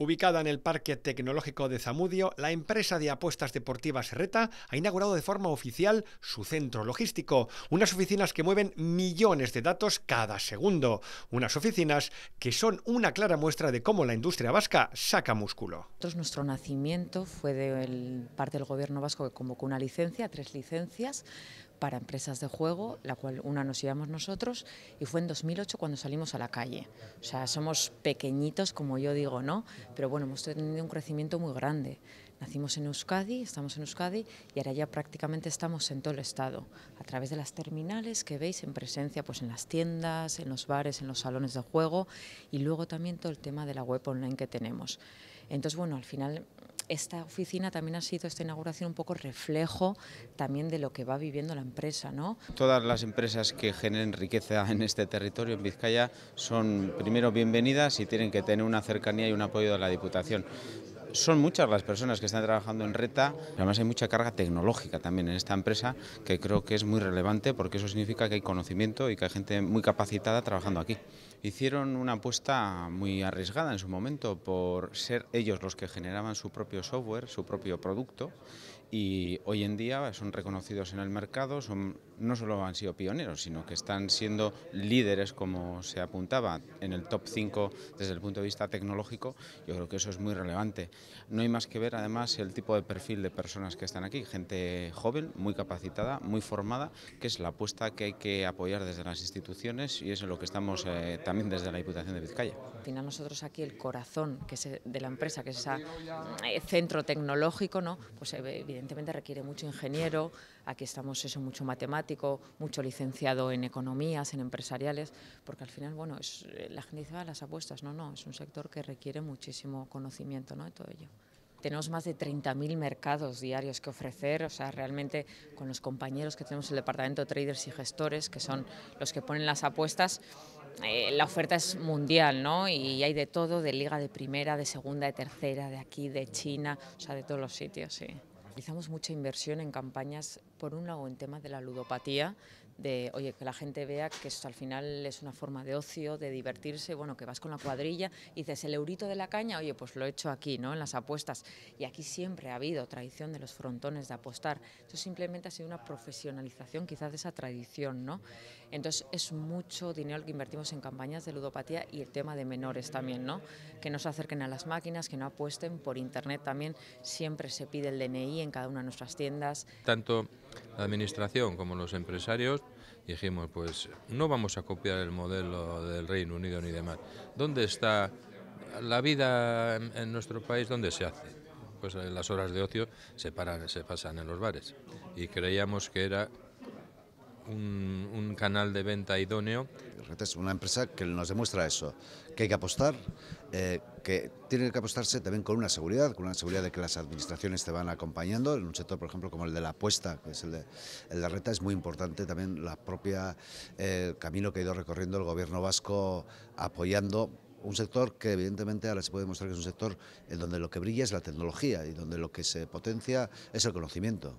Ubicada en el Parque Tecnológico de Zamudio, la empresa de apuestas deportivas Reta ha inaugurado de forma oficial su centro logístico, unas oficinas que mueven millones de datos cada segundo, unas oficinas que son una clara muestra de cómo la industria vasca saca músculo. Nuestro nacimiento fue de parte del gobierno vasco que convocó una licencia, tres licencias, para empresas de juego, la cual una nos llevamos nosotros, y fue en 2008 cuando salimos a la calle. O sea, somos pequeñitos, como yo digo, ¿no? Pero bueno, hemos tenido un crecimiento muy grande. Nacimos en Euskadi, estamos en Euskadi y ahora ya prácticamente estamos en todo el estado, a través de las terminales que veis en presencia pues en las tiendas, en los bares, en los salones de juego y luego también todo el tema de la web online que tenemos. Entonces, bueno, al final esta oficina también ha sido, esta inauguración, un poco reflejo también de lo que va viviendo la empresa. ¿no? Todas las empresas que generen riqueza en este territorio, en Vizcaya, son primero bienvenidas y tienen que tener una cercanía y un apoyo de la Diputación son muchas las personas que están trabajando en Reta, además hay mucha carga tecnológica también en esta empresa que creo que es muy relevante porque eso significa que hay conocimiento y que hay gente muy capacitada trabajando aquí. Hicieron una apuesta muy arriesgada en su momento por ser ellos los que generaban su propio software, su propio producto y hoy en día son reconocidos en el mercado, son, no solo han sido pioneros, sino que están siendo líderes, como se apuntaba, en el top 5 desde el punto de vista tecnológico. Yo creo que eso es muy relevante. No hay más que ver, además, el tipo de perfil de personas que están aquí. Gente joven, muy capacitada, muy formada, que es la apuesta que hay que apoyar desde las instituciones y es en lo que estamos eh, también desde la Diputación de Vizcaya. Al final nosotros aquí el corazón que es de la empresa, que es ese eh, centro tecnológico, ¿no? pues evidentemente evidentemente requiere mucho ingeniero, aquí estamos eso, mucho matemático, mucho licenciado en economías, en empresariales, porque al final, bueno, es, eh, la gente dice, ah, las apuestas, no, no, es un sector que requiere muchísimo conocimiento ¿no? de todo ello. Tenemos más de 30.000 mercados diarios que ofrecer, o sea, realmente con los compañeros que tenemos en el departamento de traders y gestores, que son los que ponen las apuestas, eh, la oferta es mundial, ¿no? Y hay de todo, de liga de primera, de segunda, de tercera, de aquí, de China, o sea, de todos los sitios, sí realizamos mucha inversión en campañas por un lado en temas de la ludopatía, de oye, que la gente vea que eso al final es una forma de ocio, de divertirse, bueno, que vas con la cuadrilla y dices el eurito de la caña, oye, pues lo he hecho aquí, ¿no? En las apuestas. Y aquí siempre ha habido tradición de los frontones de apostar. Eso simplemente ha sido una profesionalización quizás de esa tradición, ¿no? Entonces es mucho dinero el que invertimos en campañas de ludopatía y el tema de menores también, ¿no? Que no se acerquen a las máquinas, que no apuesten por internet también. Siempre se pide el DNI en cada una de nuestras tiendas. Tanto la administración como los empresarios, dijimos, pues no vamos a copiar el modelo del Reino Unido ni demás. ¿Dónde está la vida en nuestro país? ¿Dónde se hace? Pues eh, las horas de ocio se, paran, se pasan en los bares. Y creíamos que era un, canal de venta idóneo. Es una empresa que nos demuestra eso, que hay que apostar, eh, que tiene que apostarse también con una seguridad, con una seguridad de que las administraciones te van acompañando. En un sector, por ejemplo, como el de la apuesta, que es el de, la de reta, es muy importante también la propia eh, camino que ha ido recorriendo el gobierno vasco apoyando un sector que evidentemente ahora se puede demostrar que es un sector en donde lo que brilla es la tecnología y donde lo que se potencia es el conocimiento.